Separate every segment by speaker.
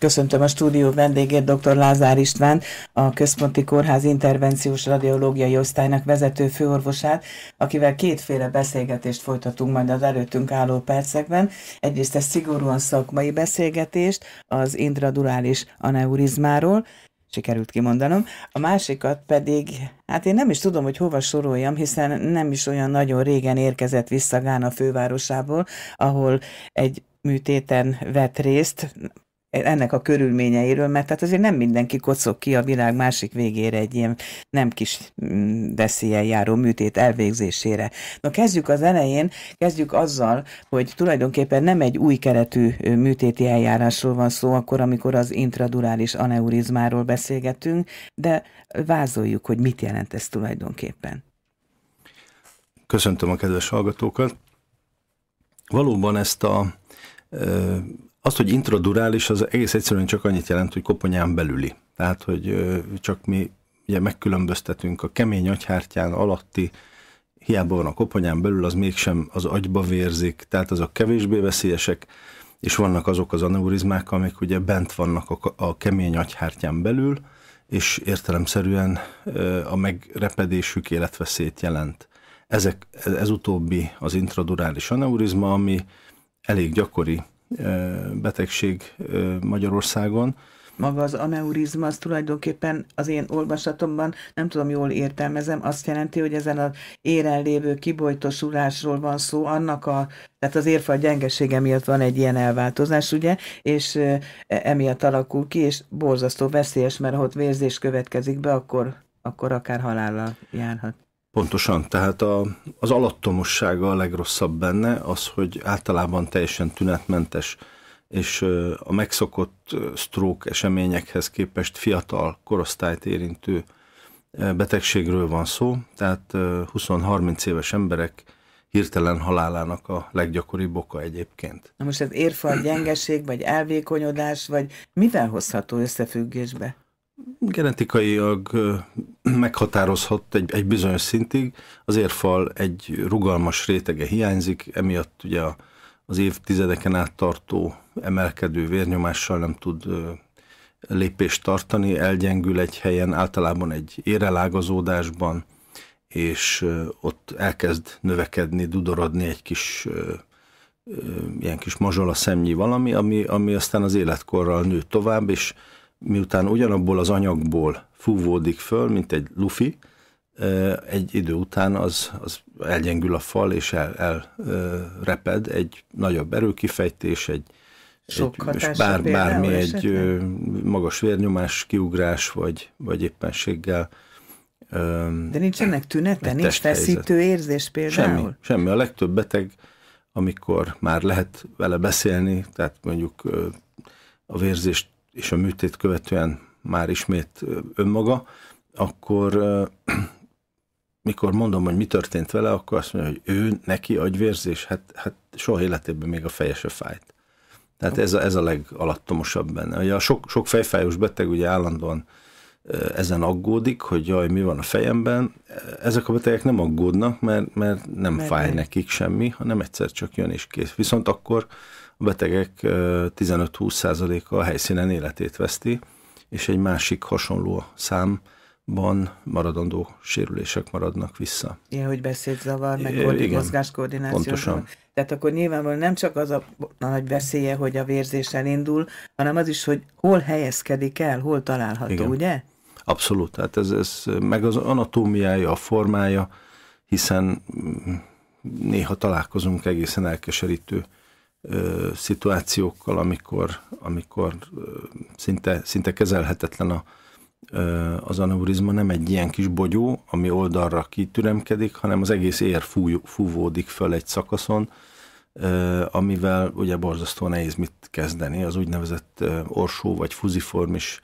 Speaker 1: Köszöntöm a stúdió vendégét, dr. Lázár István, a Központi Kórház Intervenciós Radiológiai Osztálynak vezető főorvosát, akivel kétféle beszélgetést folytatunk majd az előttünk álló percekben. Egyrészt egy szigorúan szakmai beszélgetést az intradurális aneurizmáról, sikerült kimondanom. A másikat pedig, hát én nem is tudom, hogy hova soroljam, hiszen nem is olyan nagyon régen érkezett vissza Gána fővárosából, ahol egy műtéten vett részt, ennek a körülményeiről, mert tehát azért nem mindenki kocog ki a világ másik végére egy ilyen nem kis mm, veszélyen járó műtét elvégzésére. Na kezdjük az elején, kezdjük azzal, hogy tulajdonképpen nem egy új keretű műtéti eljárásról van szó, akkor, amikor az intradurális aneurizmáról beszélgetünk, de vázoljuk, hogy mit jelent ez tulajdonképpen.
Speaker 2: Köszöntöm a kedves hallgatókat. Valóban ezt a az, hogy intradurális, az egész egyszerűen csak annyit jelent, hogy koponyán belüli. Tehát, hogy csak mi ugye megkülönböztetünk a kemény agyhártyán alatti, hiába van a koponyán belül, az mégsem az agyba vérzik, tehát azok kevésbé veszélyesek, és vannak azok az aneurizmák, amik ugye bent vannak a, kemény agyhártyán belül, és értelemszerűen a megrepedésük életveszélyt jelent. Ezek, ez utóbbi az intradurális aneurizma, ami elég gyakori betegség Magyarországon. Maga az aneurizma az tulajdonképpen az én olvasatomban, nem tudom,
Speaker 1: jól értelmezem, azt jelenti, hogy ezen az éren lévő kibolytosulásról van szó, annak a, tehát az érfa gyengesége miatt van egy ilyen elváltozás, ugye, és e, emiatt alakul ki, és borzasztó veszélyes, mert ha ott vérzés következik be, akkor, akkor akár halállal járhat.
Speaker 2: Pontosan, tehát a, az alattomossága a legrosszabb benne, az, hogy általában teljesen tünetmentes, és a megszokott stroke eseményekhez képest fiatal korosztályt érintő betegségről van szó, tehát 20-30 éves emberek hirtelen halálának a leggyakoribb oka egyébként.
Speaker 1: Na most ez érfal gyengeség, vagy elvékonyodás, vagy mivel hozható összefüggésbe?
Speaker 2: genetikailag meghatározhat egy, egy bizonyos szintig, az érfal egy rugalmas rétege hiányzik, emiatt ugye az évtizedeken át tartó emelkedő vérnyomással nem tud lépést tartani, elgyengül egy helyen, általában egy érelágazódásban, és ott elkezd növekedni, dudorodni egy kis ilyen kis mazsola szemnyi valami, ami, ami aztán az életkorral nő tovább, és miután ugyanabból az anyagból fúvódik föl, mint egy lufi, egy idő után az, az elgyengül a fal, és elreped el, egy nagyobb erőkifejtés, egy, egy, és bár, bármi esetleg? egy magas vérnyomás, kiugrás, vagy, vagy éppenséggel. De nincs ennek tünete, nincs feszítő
Speaker 1: érzés például? Semmi,
Speaker 2: semmi. A legtöbb beteg, amikor már lehet vele beszélni, tehát mondjuk a vérzést és a műtét követően már ismét önmaga, akkor mikor mondom, hogy mi történt vele, akkor azt mondja, hogy ő, neki agyvérzés, hát, hát soha életében még a feje se fájt. Tehát ez a, ez a legalattomosabb benne. Ugye a sok, sok fejfájós beteg ugye állandóan ezen aggódik, hogy jaj, mi van a fejemben. Ezek a betegek nem aggódnak, mert, mert nem mert fáj nem. nekik semmi, hanem egyszer csak jön és kész. Viszont akkor a betegek 15-20%-a a helyszínen életét veszti, és egy másik hasonló szám maradandó sérülések maradnak vissza.
Speaker 1: Ilyen, hogy beszédzavar, meg mozgáskoordináció. Pontosan. Tehát akkor nyilvánvalóan nem csak az a, nagy veszélye, hogy a vérzés elindul, hanem az is, hogy hol helyezkedik el, hol található, Igen. ugye?
Speaker 2: Abszolút. Tehát ez, ez meg az anatómiája, a formája, hiszen mm, néha találkozunk egészen elkeserítő szituációkkal, amikor, amikor szinte, szinte kezelhetetlen a, az aneurizma, nem egy ilyen kis bogyó, ami oldalra kitüremkedik, hanem az egész ér fúj, fúvódik föl egy szakaszon, amivel ugye borzasztó nehéz mit kezdeni. Az úgynevezett orsó vagy fuziformis,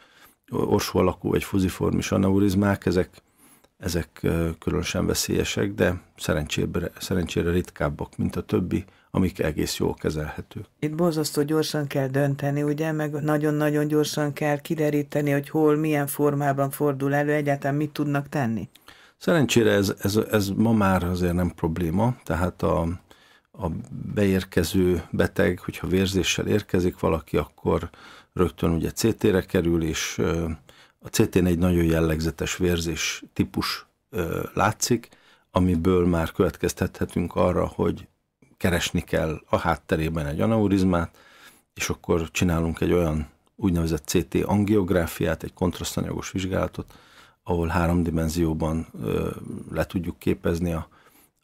Speaker 2: orsó alakú vagy fuziformis aneurizmák, ezek ezek különösen veszélyesek, de szerencsére, szerencsére ritkábbak, mint a többi amik egész jól kezelhetők. Itt
Speaker 1: borzasztó gyorsan kell dönteni, ugye, meg nagyon-nagyon gyorsan kell kideríteni, hogy hol, milyen formában fordul elő, egyáltalán mit tudnak tenni.
Speaker 2: Szerencsére ez, ez, ez ma már azért nem probléma, tehát a, a beérkező beteg, hogyha vérzéssel érkezik valaki, akkor rögtön ugye CT-re kerül, és a CT-n egy nagyon jellegzetes vérzés típus látszik, amiből már következtethetünk arra, hogy keresni kell a hátterében egy aneurizmát, és akkor csinálunk egy olyan úgynevezett CT angiográfiát, egy kontrasztanyagos vizsgálatot, ahol háromdimenzióban le tudjuk képezni a,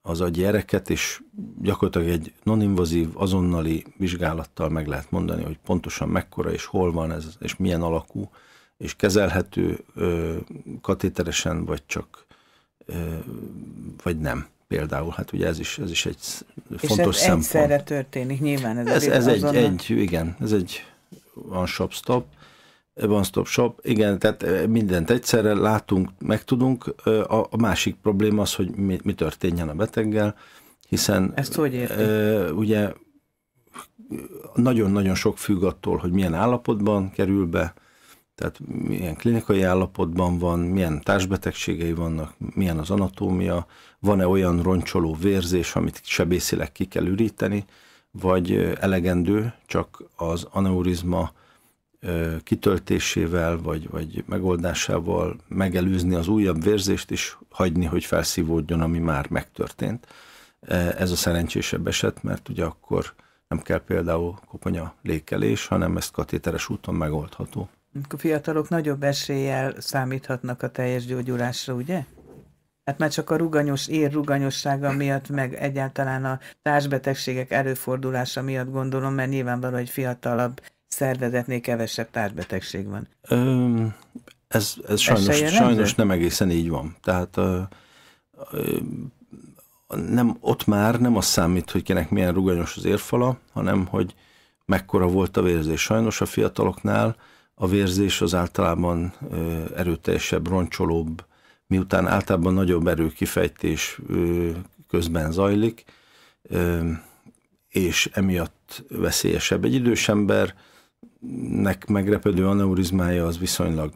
Speaker 2: az a gyereket, és gyakorlatilag egy noninvazív, azonnali vizsgálattal meg lehet mondani, hogy pontosan mekkora és hol van ez, és milyen alakú, és kezelhető ö, katéteresen, vagy csak, ö, vagy nem például, hát ugye ez is, ez is egy fontos és ez szempont. egyszerre történik nyilván. Ez, ez, ez egy, egy, igen, ez egy one-shop-stop, one-stop-shop, igen, tehát mindent egyszerre látunk, megtudunk. A, a másik probléma az, hogy mi, mi történjen a beteggel, hiszen Ezt hogy érti? ugye nagyon-nagyon sok függ attól, hogy milyen állapotban kerül be, tehát milyen klinikai állapotban van, milyen társbetegségei vannak, milyen az anatómia, van-e olyan roncsoló vérzés, amit sebészileg ki kell üríteni, vagy elegendő csak az aneurizma kitöltésével, vagy, vagy megoldásával megelőzni az újabb vérzést, és hagyni, hogy felszívódjon, ami már megtörtént. Ez a szerencsésebb eset, mert ugye akkor nem kell például koponya lékelés, hanem ezt katéteres úton megoldható.
Speaker 1: A fiatalok nagyobb eséllyel számíthatnak a teljes gyógyulásra, ugye? Hát már csak a ruganyos ér ruganyossága miatt, meg egyáltalán a társbetegségek előfordulása miatt gondolom, mert nyilvánvaló, hogy fiatalabb szervezetnél kevesebb társbetegség van.
Speaker 2: Öm, ez ez sajnos, sajnos nem egészen így van. Tehát ö, ö, nem, ott már nem az számít, hogy kinek milyen ruganyos az érfala, hanem hogy mekkora volt a vérzés. Sajnos a fiataloknál a vérzés az általában erőteljesebb, roncsolóbb, miután általában nagyobb erőkifejtés közben zajlik, és emiatt veszélyesebb. Egy idős embernek megrepedő aneurizmája az viszonylag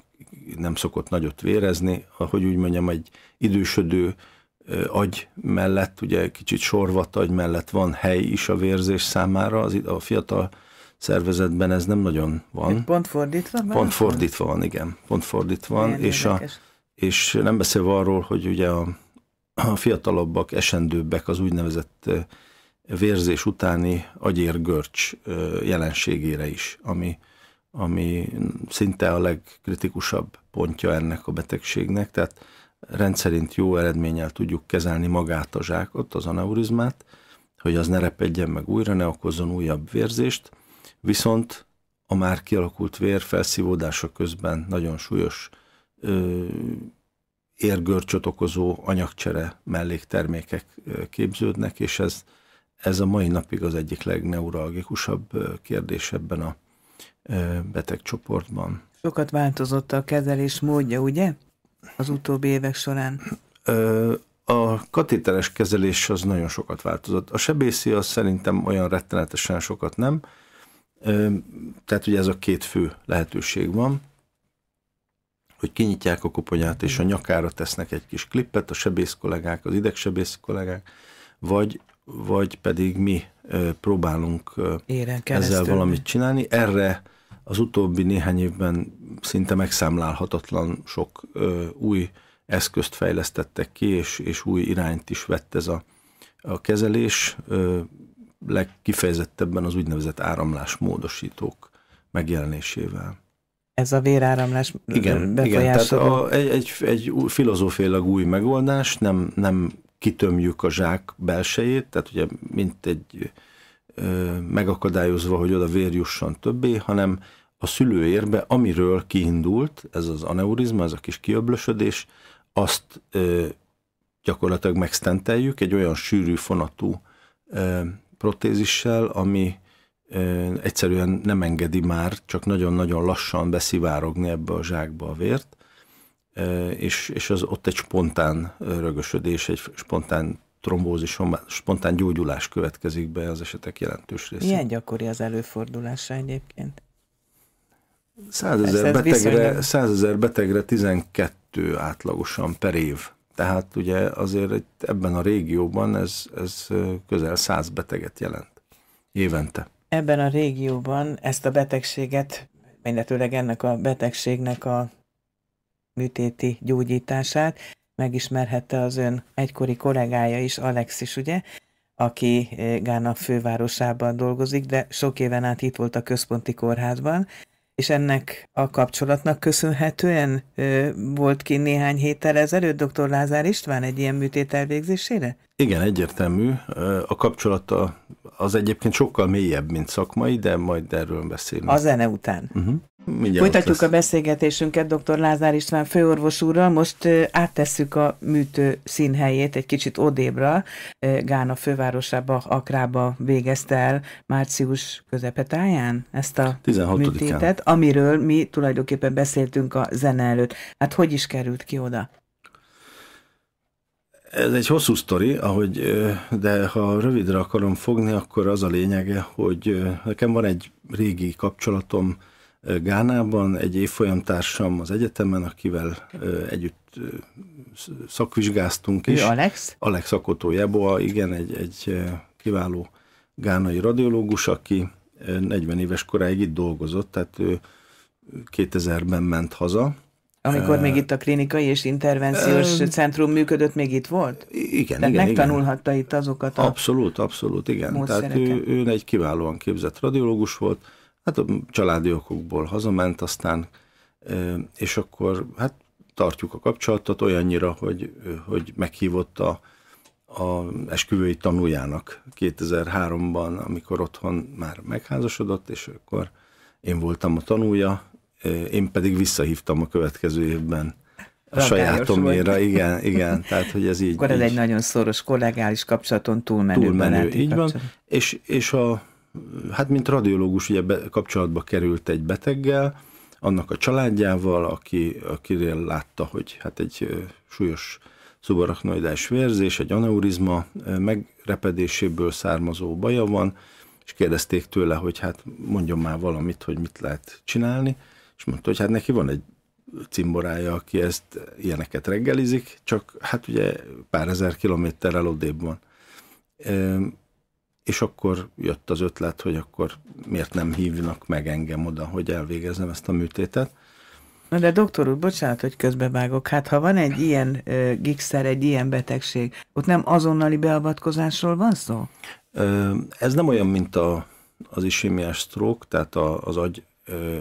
Speaker 2: nem szokott nagyot vérezni, ahogy úgy mondjam, egy idősödő agy mellett, ugye kicsit sorvat agy mellett van hely is a vérzés számára, az, a fiatal szervezetben ez nem nagyon van. Itt
Speaker 1: pont fordítva van? Pont
Speaker 2: fordítva van, igen. Pont fordítva van, és, a, és nem beszélve arról, hogy ugye a, a fiatalabbak, esendőbbek az úgynevezett vérzés utáni agyérgörcs jelenségére is, ami, ami szinte a legkritikusabb pontja ennek a betegségnek, tehát rendszerint jó eredménnyel tudjuk kezelni magát a zsákot, az aneurizmát, hogy az ne repedjen meg újra, ne okozzon újabb vérzést, viszont a már kialakult vér felszívódása közben nagyon súlyos ö, érgörcsöt okozó anyagcsere melléktermékek képződnek, és ez, ez a mai napig az egyik legneuralgikusabb kérdés ebben a betegcsoportban.
Speaker 1: Sokat változott a kezelés módja, ugye? Az utóbbi évek során.
Speaker 2: A katéteres kezelés az nagyon sokat változott. A sebészi az szerintem olyan rettenetesen sokat nem, tehát ugye ez a két fő lehetőség van, hogy kinyitják a koponyát, és a nyakára tesznek egy kis klippet, a sebész kollégák, az idegsebész kollégák, vagy, vagy pedig mi próbálunk ezzel valamit csinálni. Erre az utóbbi néhány évben szinte megszámlálhatatlan sok új eszközt fejlesztettek ki, és, és új irányt is vett ez a, a kezelés legkifejezettebben az úgynevezett áramlásmódosítók megjelenésével.
Speaker 1: Ez a véráramlás igen, igen, tehát
Speaker 2: a, egy, egy, egy filozófélag új megoldás, nem, nem kitömjük a zsák belsejét, tehát ugye mint egy ö, megakadályozva, hogy oda vér jusson többé, hanem a szülőérbe, amiről kiindult, ez az aneurizma, ez a kis kiöblösödés, azt ö, gyakorlatilag megstenteljük egy olyan sűrű fonatú ö, protézissel, ami egyszerűen nem engedi már, csak nagyon-nagyon lassan beszivárogni ebbe a zsákba a vért, és, és az ott egy spontán rögösödés, egy spontán trombózis, spontán gyógyulás következik be az esetek jelentős része. Milyen
Speaker 1: gyakori az előfordulása egyébként?
Speaker 2: Százezer betegre, betegre 12 átlagosan per év tehát ugye azért ebben a régióban ez, ez közel száz beteget jelent évente.
Speaker 1: Ebben a régióban ezt a betegséget, illetőleg ennek a betegségnek a műtéti gyógyítását megismerhette az ön egykori kollégája is, Alexis, ugye? aki Gána fővárosában dolgozik, de sok éven át itt volt a központi kórházban, és ennek a kapcsolatnak köszönhetően ö, volt ki néhány héttel ezelőtt dr. Lázár István egy ilyen műtét elvégzésére?
Speaker 2: Igen, egyértelmű. A kapcsolata az egyébként sokkal mélyebb, mint szakmai, de majd erről beszélünk. A zene után. Uh-huh. Mindjárt Folytatjuk lesz.
Speaker 1: a beszélgetésünket dr. Lázár István főorvos úrral, most áttesszük a műtő színhelyét egy kicsit odébra. Gána fővárosába, Akrába végezte el március közepetáján ezt a 16 műtétet, amiről mi tulajdonképpen beszéltünk a zene előtt. Hát hogy is került ki oda?
Speaker 2: Ez egy hosszú sztori, ahogy, de ha rövidre akarom fogni, akkor az a lényege, hogy nekem van egy régi kapcsolatom, Gánában, egy évfolyam társam az egyetemen, akivel együtt szakvizsgáztunk is. Ő Alex? Alex Akotó Jeboa, igen, egy, egy kiváló gánai radiológus, aki 40 éves koráig itt dolgozott, tehát ő 2000-ben ment haza, amikor még itt
Speaker 1: a klinikai és intervenciós e, centrum működött, még itt volt?
Speaker 2: Igen, Tehát igen. megtanulhatta
Speaker 1: igen. itt azokat a
Speaker 2: Abszolút, abszolút, igen. Tehát ő, ő egy kiválóan képzett radiológus volt, Hát a családi okokból hazament aztán, és akkor hát tartjuk a kapcsolatot olyannyira, hogy, hogy meghívott a, a esküvői tanuljának 2003-ban, amikor otthon már megházasodott, és akkor én voltam a tanúja, én pedig visszahívtam a következő évben a sajátoméra, igen, igen, tehát hogy ez így. Akkor ez így, egy nagyon szoros kollégális kapcsolaton túlmenő. Túlmenő, így kapcsolat. van, és, és a hát mint radiológus ugye be, kapcsolatba került egy beteggel, annak a családjával, aki, akiről látta, hogy hát egy súlyos szubaraknoidás vérzés, egy aneurizma megrepedéséből származó baja van, és kérdezték tőle, hogy hát mondjon már valamit, hogy mit lehet csinálni, és mondta, hogy hát neki van egy cimborája, aki ezt ilyeneket reggelizik, csak hát ugye pár ezer kilométerrel odébb van és akkor jött az ötlet, hogy akkor miért nem hívnak meg engem oda, hogy elvégezzem ezt a műtétet. Na de doktor úr, bocsánat, hogy közbevágok. Hát ha van egy ilyen ö,
Speaker 1: gigszer, egy ilyen betegség, ott nem azonnali beavatkozásról van szó?
Speaker 2: Ö, ez nem olyan, mint a, az isémiás stroke, tehát a, az agy ö,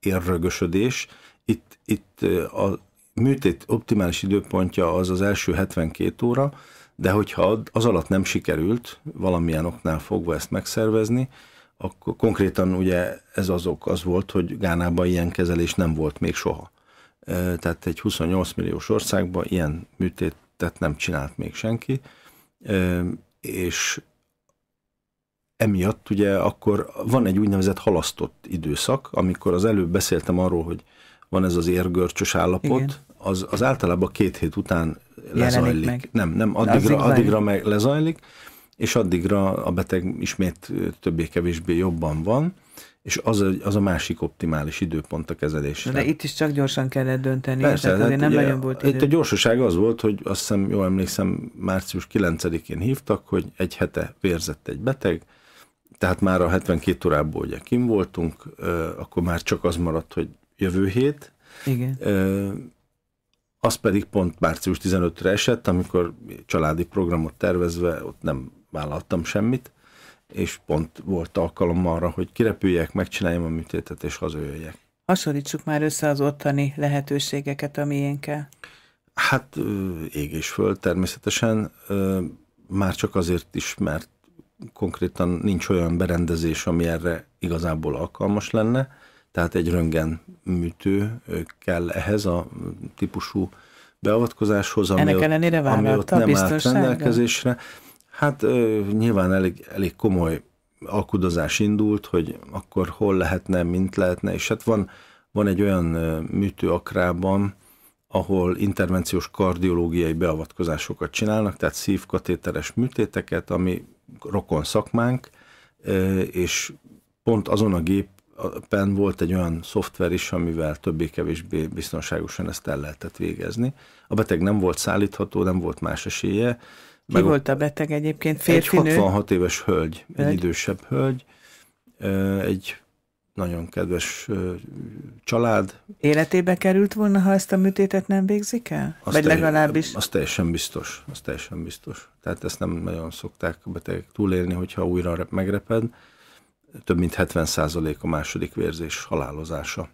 Speaker 2: érrögösödés. Itt, itt a műtét optimális időpontja az az első 72 óra, de hogyha az alatt nem sikerült valamilyen oknál fogva ezt megszervezni, akkor konkrétan ugye ez az ok az volt, hogy Gánában ilyen kezelés nem volt még soha. Tehát egy 28 milliós országban ilyen műtétet nem csinált még senki, és emiatt ugye akkor van egy úgynevezett halasztott időszak, amikor az előbb beszéltem arról, hogy van ez az érgörcsös állapot, Igen az, az általában két hét után lezajlik. Meg. Nem, nem, addigra, addigra meg lezajlik, és addigra a beteg ismét többé-kevésbé jobban van, és az, a, az a másik optimális időpont a kezelésre. De
Speaker 1: itt is csak gyorsan kellett dönteni, Persze, tehát hát azért nem nagyon volt idő. Itt a
Speaker 2: gyorsaság az volt, hogy azt hiszem, jól emlékszem, március 9-én hívtak, hogy egy hete vérzett egy beteg, tehát már a 72 órából ugye kim voltunk, akkor már csak az maradt, hogy jövő hét. Igen az pedig pont március 15-re esett, amikor családi programot tervezve ott nem vállaltam semmit, és pont volt alkalom arra, hogy kirepüljek, megcsináljam a műtétet és hazajöjjek.
Speaker 1: Hasonlítsuk már össze az ottani lehetőségeket a miénkkel.
Speaker 2: Hát ég és föl természetesen, már csak azért is, mert konkrétan nincs olyan berendezés, ami erre igazából alkalmas lenne tehát egy röngen műtő kell ehhez a típusú beavatkozáshoz, ami Ennek ott, ellenére ami ott nem állt rendelkezésre. Hát ö, nyilván elég, elég komoly alkudozás indult, hogy akkor hol lehetne, mint lehetne, és hát van, van egy olyan műtőakrában, ahol intervenciós kardiológiai beavatkozásokat csinálnak, tehát szívkatéteres műtéteket, ami rokon szakmánk, és pont azon a gép pen volt egy olyan szoftver is, amivel többé-kevésbé biztonságosan ezt el lehetett végezni. A beteg nem volt szállítható, nem volt más esélye. Ki meg volt
Speaker 1: a beteg egyébként? Férfi Egy 66
Speaker 2: nő? éves hölgy, hölgy, egy idősebb hölgy, egy nagyon kedves család. Életébe került volna, ha ezt a műtétet nem végzik el? Azt Vagy legalábbis? Az teljesen biztos, az teljesen biztos. Tehát ezt nem nagyon szokták a betegek túlélni, hogyha újra megreped több mint 70% a második vérzés halálozása.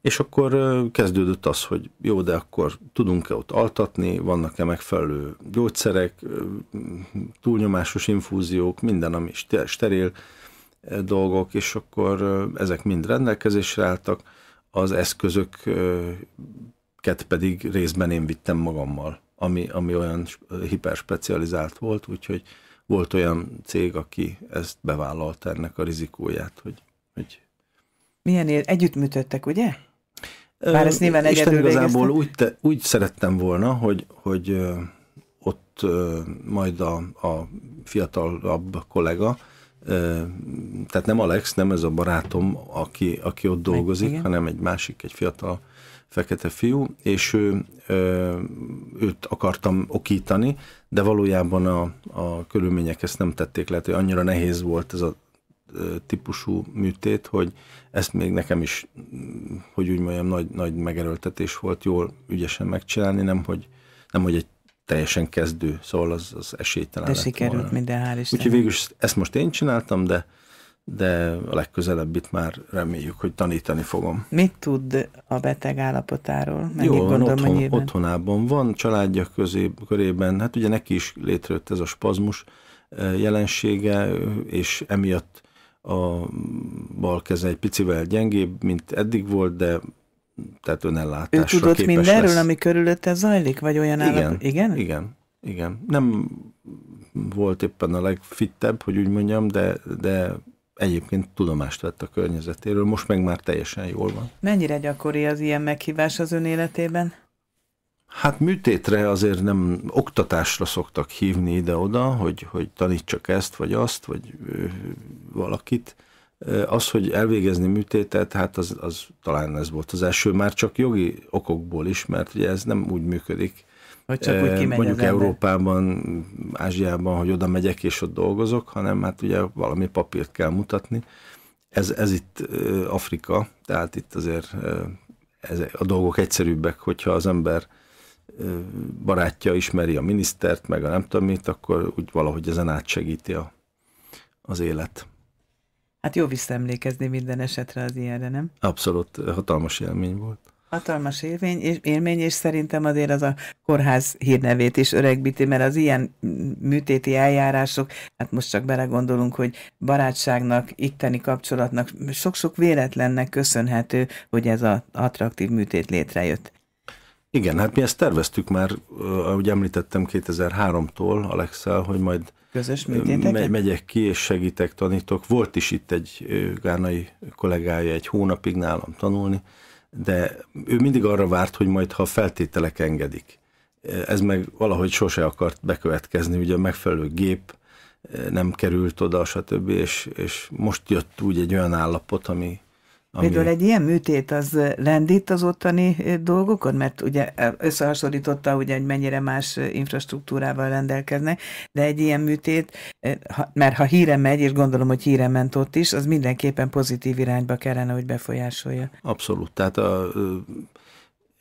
Speaker 2: És akkor kezdődött az, hogy jó, de akkor tudunk-e ott altatni, vannak-e megfelelő gyógyszerek, túlnyomásos infúziók, minden, ami steril dolgok, és akkor ezek mind rendelkezésre álltak, az eszközöket pedig részben én vittem magammal, ami, ami olyan hiperspecializált volt, úgyhogy volt olyan cég, aki ezt bevállalta ennek a rizikóját, hogy... hogy
Speaker 1: Milyen együtt együttműtöttek, ugye? Már ezt nyilván egyedül Isten igazából úgy,
Speaker 2: te, úgy szerettem volna, hogy, hogy ott majd a, a fiatalabb kollega, tehát nem Alex, nem ez a barátom, aki, aki ott dolgozik, Igen. hanem egy másik, egy fiatal fekete fiú, és ő, őt akartam okítani, de valójában a, a körülmények ezt nem tették hogy Annyira nehéz volt ez a típusú műtét, hogy ezt még nekem is, hogy úgy mondjam, nagy, nagy megerőltetés volt jól ügyesen megcsinálni, nem hogy, nem, hogy egy teljesen kezdő, szóval az, az esélytelen De lett sikerült volna. minden, hál' Úgyhogy végül ezt most én csináltam, de de a legközelebb itt már reméljük, hogy tanítani fogom.
Speaker 1: Mit tud a beteg állapotáról? Mennyit Jó, van, otthon,
Speaker 2: otthonában van, családja közé, körében, hát ugye neki is létrejött ez a spazmus e, jelensége, és emiatt a bal keze egy picivel gyengébb, mint eddig volt, de tehát önellátásra Ő tudott mindenről, lesz. ami
Speaker 1: körülötte zajlik, vagy olyan igen, állap? Igen?
Speaker 2: Igen, igen. Nem volt éppen a legfittebb, hogy úgy mondjam, de, de egyébként tudomást vett a környezetéről, most meg már teljesen jól van.
Speaker 1: Mennyire gyakori az ilyen meghívás az ön életében?
Speaker 2: Hát műtétre azért nem oktatásra szoktak hívni ide-oda, hogy, hogy tanítsak ezt, vagy azt, vagy ö, valakit. Az, hogy elvégezni műtétet, hát az, az talán ez volt az első, már csak jogi okokból is, mert ugye ez nem úgy működik, hogy csak úgy eh, kimegy Mondjuk Európában, Ázsiában, hogy oda megyek és ott dolgozok, hanem hát ugye valami papírt kell mutatni. Ez, ez itt eh, Afrika, tehát itt azért eh, ez, a dolgok egyszerűbbek, hogyha az ember barátja ismeri a minisztert, meg a nem tudom mit, akkor úgy valahogy ezen átsegíti a, az élet.
Speaker 1: Hát jó visszaemlékezni minden esetre az ilyenre, nem?
Speaker 2: Abszolút hatalmas élmény volt.
Speaker 1: Hatalmas élmény és, élmény, és szerintem azért az a kórház hírnevét is öregbíti, mert az ilyen műtéti eljárások, hát most csak belegondolunk, hogy barátságnak, itteni kapcsolatnak, sok-sok véletlennek köszönhető,
Speaker 2: hogy ez az attraktív műtét létrejött. Igen, hát mi ezt terveztük már, ahogy említettem 2003-tól Alexel, hogy majd Közös me- megyek ki és segítek, tanítok. Volt is itt egy gánai kollégája egy hónapig nálam tanulni, de ő mindig arra várt, hogy majd ha a feltételek engedik. Ez meg valahogy sose akart bekövetkezni, ugye a megfelelő gép eh, nem került oda, stb. És, és most jött úgy egy olyan állapot, ami ami... Például egy
Speaker 1: ilyen műtét az lendít az ottani eh, dolgokon, mert ugye eh, összehasonlította, ugye, hogy mennyire más eh, infrastruktúrával rendelkeznek, de egy ilyen műtét, mert ha híre megy, és gondolom, hogy híre ment ott is, az mindenképpen pozitív irányba kellene, hogy befolyásolja.
Speaker 2: Abszolút, tehát a,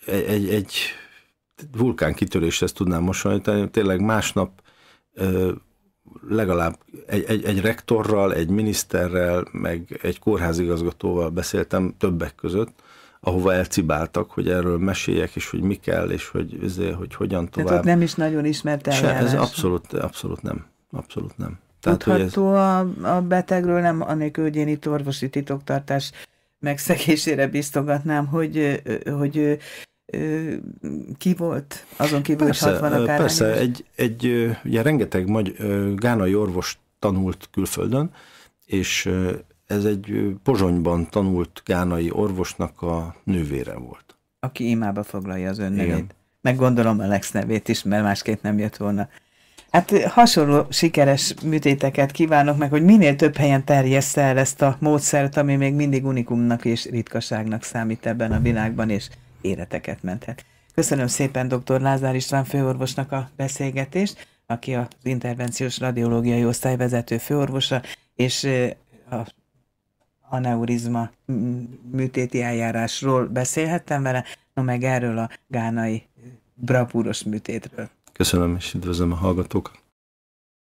Speaker 2: e- egy, egy vulkánkitöréshez tudnám mosolyítani, tényleg másnap legalább egy, egy, egy rektorral, egy miniszterrel, meg egy kórházigazgatóval beszéltem többek között, ahova elcibáltak, hogy erről meséljek, és hogy mi kell, és hogy, azért, hogy hogyan tovább. Tehát ott nem is nagyon ismert eljárás. Se, ez abszolút, abszolút nem. Abszolút nem. Tehát, Tudható
Speaker 1: ez... a, a betegről, nem anélkül, hogy én itt orvosi titoktartás megszegésére biztogatnám, hogy, hogy ki volt azon kívül, persze, hogy 60 akár Persze,
Speaker 2: egy, egy, ugye rengeteg magy, gánai orvost tanult külföldön, és ez egy Pozsonyban tanult gánai orvosnak a nővére volt.
Speaker 1: Aki imába foglalja az ön nevét. Meg gondolom Lex nevét is, mert másképp nem jött volna. Hát hasonló sikeres műtéteket kívánok meg, hogy minél több helyen terjessze el ezt a módszert, ami még mindig unikumnak és ritkaságnak számít ebben a világban, és életeket menthet. Köszönöm szépen dr. Lázár István főorvosnak a beszélgetést aki az intervenciós radiológiai osztály főorvosa, és a aneurizma műtéti eljárásról beszélhettem vele, no meg erről a gánai bravúros műtétről.
Speaker 2: Köszönöm, és üdvözlöm a hallgatókat.